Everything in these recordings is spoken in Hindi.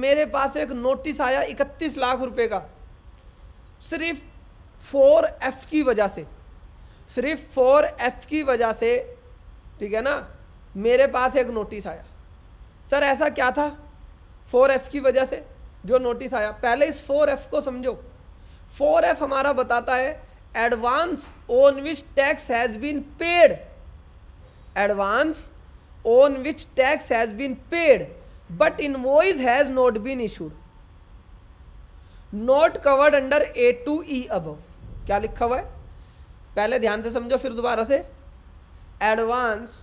मेरे पास एक नोटिस आया इकतीस लाख रुपए का सिर्फ फोर एफ की वजह से सिर्फ फोर एफ की वजह से ठीक है ना मेरे पास एक नोटिस आया सर ऐसा क्या था फोर एफ की वजह से जो नोटिस आया पहले इस फोर एफ को समझो फोर एफ हमारा बताता है advance on which tax has been paid advance on which tax has been paid invoice has not been issued not covered under A to E अब क्या लिखा हुआ है पहले ध्यान से समझो फिर दोबारा से advance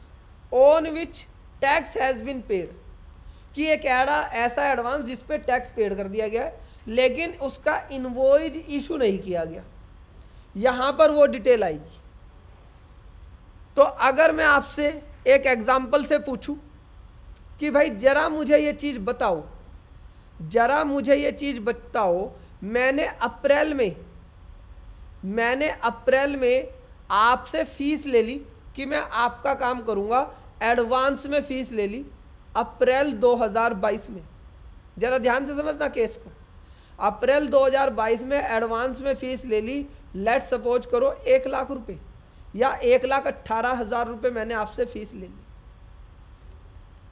on which tax has been paid कि एक ऐडा ऐसा एडवांस जिस पे टैक्स पेड कर दिया गया है लेकिन उसका इन्वॉइज इशू नहीं किया गया यहां पर वो डिटेल आएगी तो अगर मैं आपसे एक एग्जाम्पल से पूछूं कि भाई ज़रा मुझे ये चीज़ बताओ ज़रा मुझे ये चीज़ बताओ मैंने अप्रैल में मैंने अप्रैल में आपसे फ़ीस ले ली कि मैं आपका काम करूँगा एडवांस में फ़ीस ले ली अप्रैल 2022 में ज़रा ध्यान से समझना केस को अप्रैल 2022 में एडवांस में फ़ीस ले ली लेट सपोज करो एक लाख रुपए या एक लाख अट्ठारह हज़ार रुपये मैंने आपसे फ़ीस ले ली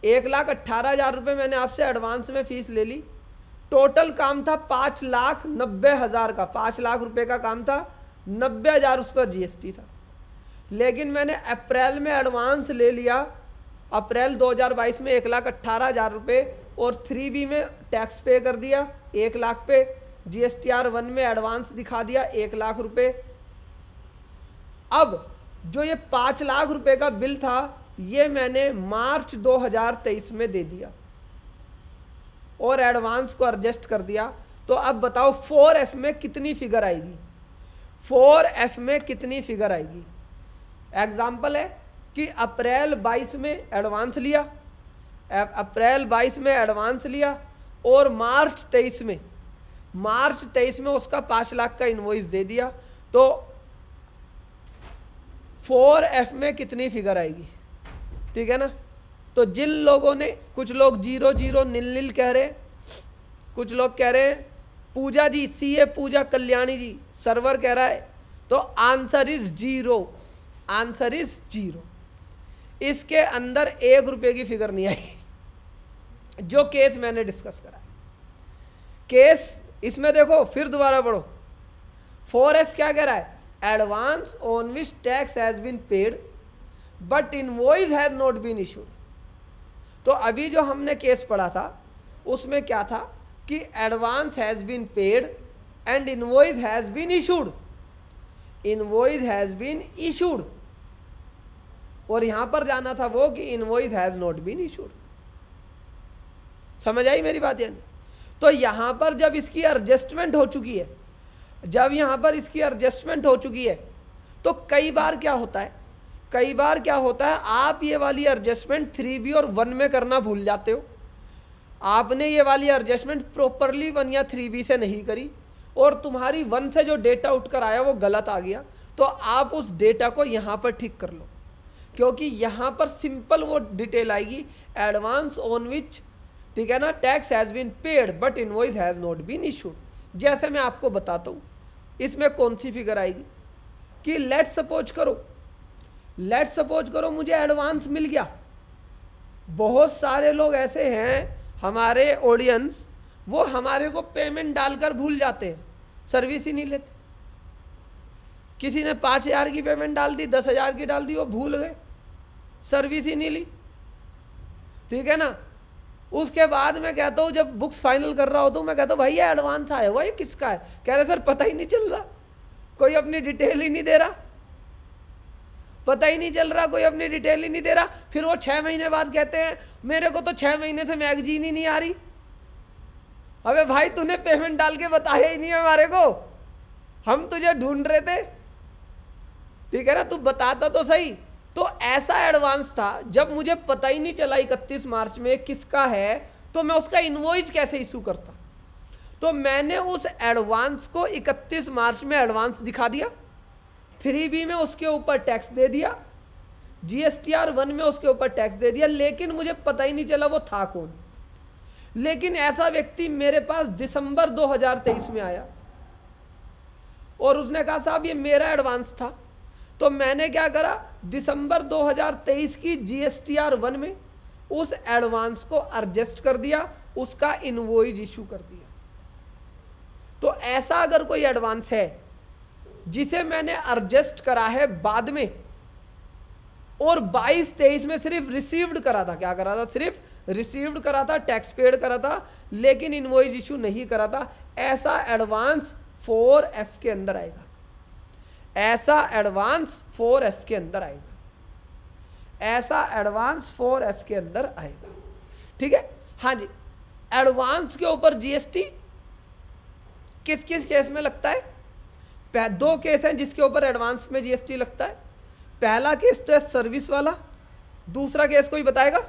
एक लाख अट्ठारह हज़ार रुपये मैंने आपसे एडवांस में फ़ीस ले ली टोटल काम था पाँच लाख नब्बे हज़ार का पाँच लाख रुपए का काम था नब्बे हज़ार उस पर जीएसटी था लेकिन मैंने अप्रैल में एडवांस ले लिया अप्रैल 2022 में एक लाख अट्ठारह हज़ार रुपये और थ्री बी में टैक्स पे कर दिया एक लाख पे G S T R one में एडवांस दिखा दिया एक लाख रुपये अब जो ये पाँच लाख रुपये का बिल था ये मैंने मार्च 2023 में दे दिया और एडवांस को एडजस्ट कर दिया तो अब बताओ फोर एफ में कितनी फिगर आएगी फोर एफ में कितनी फिगर आएगी एग्जाम्पल है कि अप्रैल 22 में एडवांस लिया अप्रैल 22 में एडवांस लिया और मार्च 23 में मार्च 23 में उसका पाँच लाख का इन्वॉइस दे दिया तो फोर एफ में कितनी फिगर आएगी ठीक है ना तो जिन लोगों ने कुछ लोग जीरो जीरो नील नील कह रहे कुछ लोग कह रहे हैं पूजा जी सी ए पूजा कल्याणी जी सर्वर कह रहा है तो answer is zero answer is zero इसके अंदर एक रुपये की फिगर नहीं आई जो केस मैंने डिस्कस करा केस इसमें देखो फिर दोबारा पढ़ो फोर एफ क्या कह रहा है advance on which tax has been paid but invoice has not been issued तो अभी जो हमने केस पढ़ा था उसमें क्या था कि advance has been paid and invoice has been issued invoice has been issued और यहां पर जाना था वो कि invoice has not been issued समझ आई मेरी बात यानी तो यहां पर जब इसकी एडजस्टमेंट हो चुकी है जब यहां पर इसकी एडजस्टमेंट हो चुकी है तो कई बार क्या होता है कई बार क्या होता है आप ये वाली एडजस्टमेंट थ्री बी और वन में करना भूल जाते हो आपने ये वाली एडजस्टमेंट प्रॉपरली वन या थ्री बी से नहीं करी और तुम्हारी वन से जो डेटा उठ कर आया वो गलत आ गया तो आप उस डेटा को यहाँ पर ठीक कर लो क्योंकि यहाँ पर सिंपल वो डिटेल आएगी एडवांस ऑन विच ठीक है ना tax has been paid but invoice has not been issued जैसे मैं आपको बताता हूँ इसमें कौन सी फिगर आएगी कि लेट सपोज करो लेट सपोज करो मुझे एडवांस मिल गया बहुत सारे लोग ऐसे हैं हमारे ऑडियंस वो हमारे को पेमेंट डालकर भूल जाते हैं सर्विस ही नहीं लेते किसी ने पाँच हज़ार की पेमेंट डाल दी दस हज़ार की डाल दी वो भूल गए सर्विस ही नहीं ली ठीक है ना उसके बाद मैं कहता हूँ जब बुक्स फाइनल कर रहा होता हूँ मैं कहता हूँ भाई ये एडवांस आया हुआ ये किसका है कह रहे सर पता ही नहीं चल रहा कोई अपनी डिटेल ही नहीं दे रहा पता ही नहीं चल रहा कोई अपनी डिटेल ही नहीं दे रहा फिर वो छः महीने बाद कहते हैं मेरे को तो छः महीने से मैगजीन ही नहीं आ रही अबे भाई तूने पेमेंट डाल के बताया ही नहीं हमारे को हम तुझे ढूंढ रहे थे ठीक है ना तू बताता तो सही तो ऐसा एडवांस था जब मुझे पता ही नहीं चला इकतीस मार्च में किसका है तो मैं उसका इन्वॉइस कैसे इशू करता तो मैंने उस एडवांस को 31 मार्च में एडवांस दिखा दिया थ्री बी में उसके ऊपर टैक्स दे दिया G S T R one में उसके ऊपर टैक्स दे दिया लेकिन मुझे पता ही नहीं चला वो था कौन लेकिन ऐसा व्यक्ति मेरे पास दिसंबर 2023 में आया और उसने कहा साहब ये मेरा एडवांस था तो मैंने क्या करा दिसंबर 2023 की G S T R one में उस एडवांस को एडजस्ट कर दिया उसका इन्वॉइज इशू कर दिया तो ऐसा अगर कोई एडवांस है जिसे मैंने एडजस्ट करा है बाद में और 22 23 में सिर्फ रिसीव्ड करा था क्या करा था सिर्फ रिसीव्ड करा था टैक्स पेड करा था लेकिन इनवॉइस इशू नहीं करा था ऐसा एडवांस फोर एफ के अंदर आएगा ऐसा एडवांस फोर एफ के अंदर आएगा ऐसा एडवांस फोर एफ के अंदर आएगा ठीक है हाँ जी एडवांस के ऊपर जीएसटी किस किस केस में लगता है दो केस हैं जिसके ऊपर एडवांस में जीएसटी लगता है पहला केस तो है सर्विस वाला दूसरा केस कोई बताएगा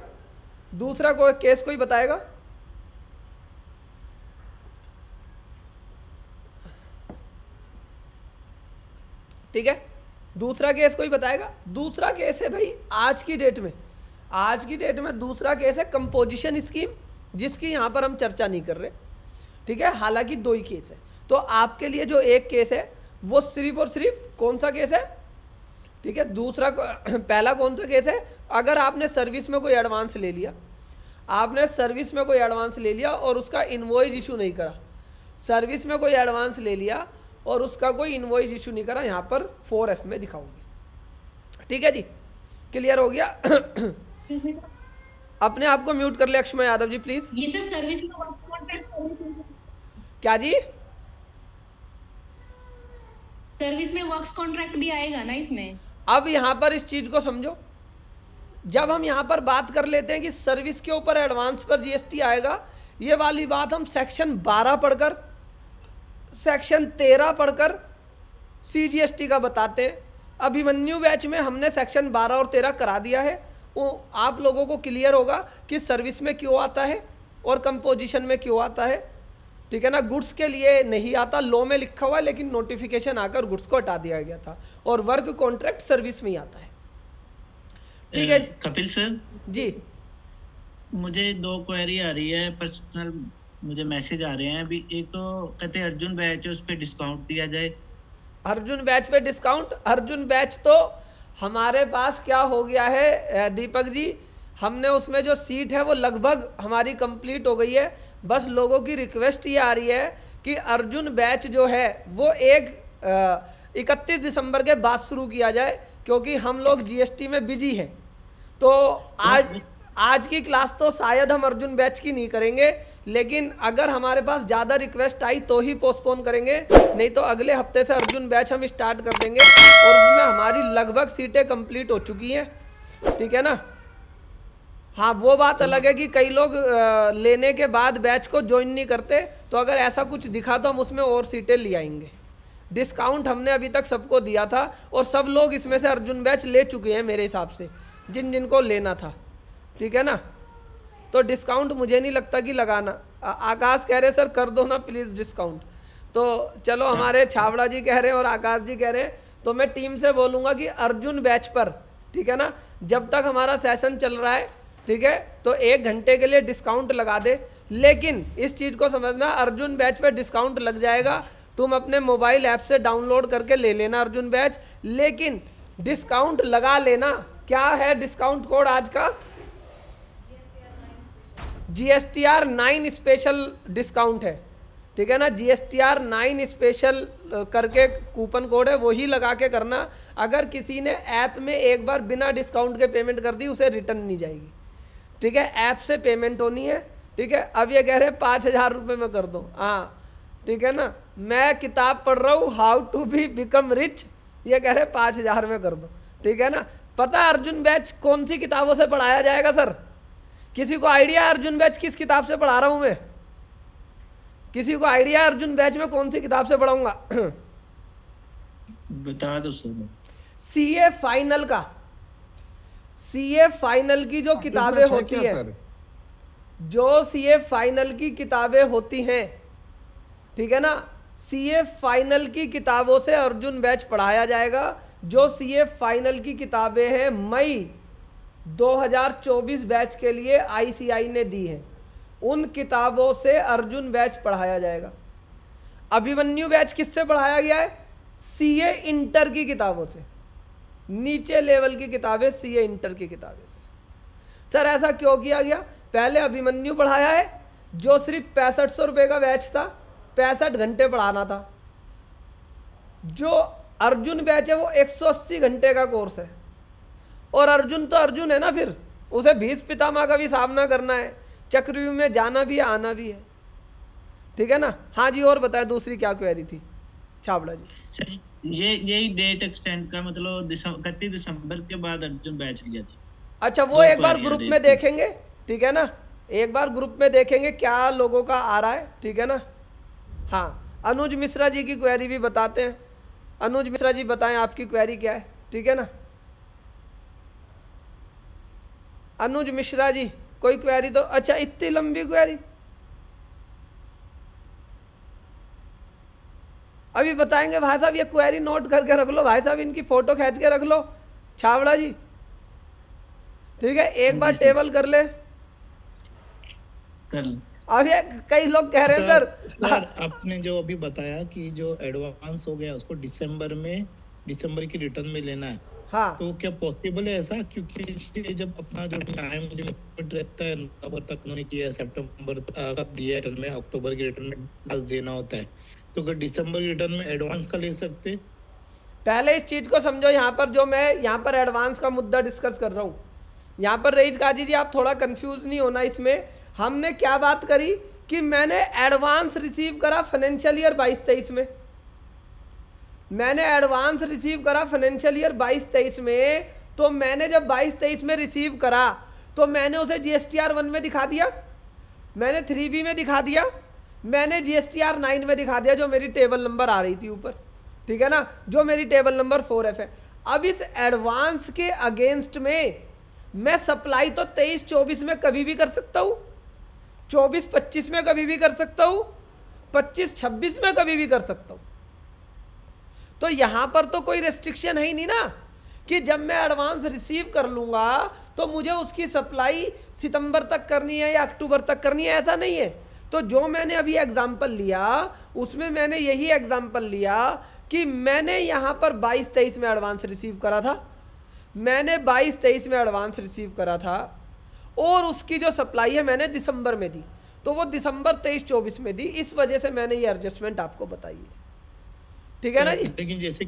दूसरा को, केस कोई बताएगा ठीक है दूसरा केस कोई बताएगा दूसरा केस है भाई आज की डेट में आज की डेट में दूसरा केस है कंपोजिशन स्कीम जिसकी यहाँ पर हम चर्चा नहीं कर रहे ठीक है हालांकि दो ही केस है तो आपके लिए जो एक केस है वो सिर्फ और सिर्फ कौन सा केस है ठीक है दूसरा पहला कौन सा केस है अगर आपने सर्विस में कोई एडवांस ले लिया आपने सर्विस में कोई एडवांस ले लिया और उसका इन्वॉइस इशू नहीं करा सर्विस में कोई एडवांस ले लिया और उसका कोई इन्वॉइस इशू नहीं करा यहाँ पर फोर एफ में दिखाऊंगी ठीक है जी क्लियर हो गया अपने आप को म्यूट कर लिया अक्षमा यादव जी प्लीज ये सर सर्विस क्या जी सर्विस में वर्क्स कॉन्ट्रैक्ट भी आएगा ना इसमें अब यहाँ पर इस चीज़ को समझो जब हम यहाँ पर बात कर लेते हैं कि सर्विस के ऊपर एडवांस पर जीएसटी आएगा ये वाली बात हम सेक्शन बारह पढ़कर सेक्शन तेरह पढ़कर सीजीएसटी का बताते हैं अभिमन्यु बैच में हमने सेक्शन बारह और तेरह करा दिया है वो आप लोगों को क्लियर होगा कि सर्विस में क्यों आता है और कंपोजिशन में क्यों आता है ठीक है ना गुड्स के लिए नहीं आता लॉ में लिखा हुआ है लेकिन नोटिफिकेशन आकर गुड्स को हटा दिया गया था और वर्क कॉन्ट्रैक्ट सर्विस में ही आता है ठीक है कपिल सर जी मुझे दो क्वेरी आ रही है पर्सनल मुझे मैसेज आ रहे हैं अभी एक तो कहते हैं अर्जुन बैच है उस पर डिस्काउंट दिया जाए अर्जुन बैच पे डिस्काउंट अर्जुन बैच तो हमारे पास क्या हो गया है दीपक जी हमने उसमें जो सीट है वो लगभग हमारी कंप्लीट हो गई है बस लोगों की रिक्वेस्ट ये आ रही है कि अर्जुन बैच जो है वो एक इकतीस दिसंबर के बाद शुरू किया जाए क्योंकि हम लोग जीएसटी में बिजी हैं तो आज आज की क्लास तो शायद हम अर्जुन बैच की नहीं करेंगे लेकिन अगर हमारे पास ज़्यादा रिक्वेस्ट आई तो ही पोस्टपोन करेंगे नहीं तो अगले हफ्ते से अर्जुन बैच हम स्टार्ट कर देंगे और उसमें हमारी लगभग सीटें कंप्लीट हो चुकी हैं ठीक है ना हाँ वो बात अलग है कि कई लोग लेने के बाद बैच को ज्वाइन नहीं करते तो अगर ऐसा कुछ दिखा तो हम उसमें और सीटें ले आएंगे डिस्काउंट हमने अभी तक सबको दिया था और सब लोग इसमें से अर्जुन बैच ले चुके हैं मेरे हिसाब से जिन जिनको लेना था ठीक है ना तो डिस्काउंट मुझे नहीं लगता कि लगाना आकाश कह रहे सर कर दो ना प्लीज़ डिस्काउंट तो चलो हमारे छावड़ा जी कह रहे हैं और आकाश जी कह रहे हैं तो मैं टीम से बोलूँगा कि अर्जुन बैच पर ठीक है ना जब तक हमारा सेशन चल रहा है ठीक है तो एक घंटे के लिए डिस्काउंट लगा दे लेकिन इस चीज़ को समझना अर्जुन बैच पर डिस्काउंट लग जाएगा तुम अपने मोबाइल ऐप से डाउनलोड करके ले लेना अर्जुन बैच लेकिन डिस्काउंट लगा लेना क्या है डिस्काउंट कोड आज का G S T R nine special discount है ठीक है ना G S T R nine special करके कूपन कोड है वही लगा के करना अगर किसी ने ऐप में एक बार बिना डिस्काउंट के पेमेंट कर दी उसे रिटर्न नहीं जाएगी ठीक है ऐप से पेमेंट होनी है ठीक है अब ये कह रहे हैं पाँच हज़ार रुपये में कर दो हाँ ठीक है ना मैं किताब पढ़ रहा हूँ how to be become rich ये कह रहे हैं पाँच हज़ार में कर दो ठीक है ना पता अर्जुन बैच कौन सी किताबों से पढ़ाया जाएगा सर किसी को आइडिया अर्जुन बैच किस किताब से पढ़ा रहा हूँ मैं किसी को आइडिया अर्जुन बैच में कौन सी किताब से पढ़ाऊंगा बता दो सर सी ए फाइनल का सीए फाइनल की जो किताबें होती हैं जो सीए फाइनल की किताबें होती हैं ठीक है ना सीए फाइनल की किताबों से अर्जुन बैच पढ़ाया जाएगा जो सीए फाइनल की किताबें हैं मई 2024 बैच के लिए आईसीआई ने दी है उन किताबों से अर्जुन बैच पढ़ाया जाएगा अभिमन्यु बैच किससे पढ़ाया गया है सीए इंटर की किताबों से नीचे लेवल की किताबें सी ए इंटर की किताबें से सर ऐसा क्यों किया गया पहले अभिमन्यु पढ़ाया है जो सिर्फ पैंसठ सौ रुपये का बैच था पैंसठ घंटे पढ़ाना था जो अर्जुन बैच है वो एक घंटे का कोर्स है और अर्जुन तो अर्जुन है ना फिर उसे भीष पितामा का भी सामना करना है चक्रव्यूह में जाना भी है आना भी है ठीक है ना हाँ जी और बताए दूसरी क्या क्वेरी थी छाबड़ा जी ये यही डेट एक्सटेंड का मतलब इकतीस दिसंबर के बाद अर्जुन बैच लिया था अच्छा वो एक बार ग्रुप में देखेंगे ठीक है ना एक बार ग्रुप में देखेंगे क्या लोगों का आ रहा है ठीक है ना हाँ अनुज मिश्रा जी की क्वेरी भी बताते हैं अनुज मिश्रा जी बताएं आपकी क्वेरी क्या है ठीक है ना अनुज मिश्रा जी कोई क्वेरी तो अच्छा इतनी लंबी क्वेरी अभी बताएंगे भाई साहब ये क्वेरी नोट करके रख लो भाई साहब इनकी फ़ोटो खींच के रख लो छावड़ा जी ठीक है एक बार टेबल कर ले कर अभी कई लोग कह रहे हैं सर, सर हाँ। आपने जो अभी बताया कि जो एडवांस हो गया उसको दिसंबर में दिसंबर की रिटर्न में लेना है हाँ तो क्या पॉसिबल है ऐसा क्योंकि जब अपना जो टाइम लिमिट रहता है नवंबर तक उन्होंने किया सितंबर तक दिया रिटर्न में अक्टूबर के रिटर्न में डाल देना होता है तो अगर दिसंबर रिटर्न में एडवांस का ले सकते पहले इस चीज़ को समझो यहाँ पर जो मैं यहाँ पर एडवांस का मुद्दा डिस्कस कर रहा हूँ यहाँ पर रईज काजी जी आप थोड़ा कंफ्यूज नहीं होना इसमें हमने क्या बात करी कि मैंने एडवांस रिसीव करा फाइनेंशियल ईयर बाईस तेईस में मैंने एडवांस रिसीव करा फाइनेंशियल ईयर बाईस तेईस में तो मैंने जब बाईस तेईस में रिसीव करा तो मैंने उसे G S T R one में दिखा दिया मैंने थ्री बी में दिखा दिया मैंने G S T R nine में दिखा दिया जो मेरी टेबल नंबर आ रही थी ऊपर ठीक है ना जो मेरी टेबल नंबर फोर एफ है अब इस एडवांस के अगेंस्ट में मैं सप्लाई तो तेईस चौबीस में कभी भी कर सकता हूँ चौबीस पच्चीस में कभी भी कर सकता हूँ पच्चीस छब्बीस में कभी भी कर सकता हूँ तो यहाँ पर तो कोई रेस्ट्रिक्शन है ही नहीं ना कि जब मैं एडवांस रिसीव कर लूँगा तो मुझे उसकी सप्लाई सितंबर तक करनी है या अक्टूबर तक करनी है ऐसा नहीं है तो जो मैंने अभी एग्ज़ाम्पल लिया उसमें मैंने यही एग्ज़ाम्पल लिया कि मैंने यहाँ पर बाईस तेईस में एडवांस रिसीव करा था मैंने बाईस तेईस में एडवांस रिसीव करा था और उसकी जो सप्लाई है मैंने दिसंबर में दी तो वो दिसंबर तेईस चौबीस में दी इस वजह से मैंने ये एडजस्टमेंट आपको बताई है ठीक है ना जी लेकिन जैसे